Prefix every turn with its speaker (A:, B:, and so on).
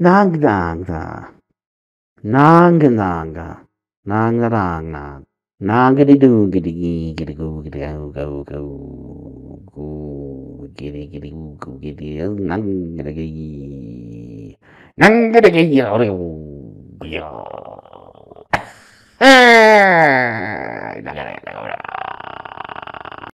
A: Nang nang da. Nang nang ga. Nang nang nang. Nang giddy do giddy gee giddy go giddy go go go go giddy giddy go go giddy nang
B: giddy gee.
C: Nang giddy gee yo. Yeah.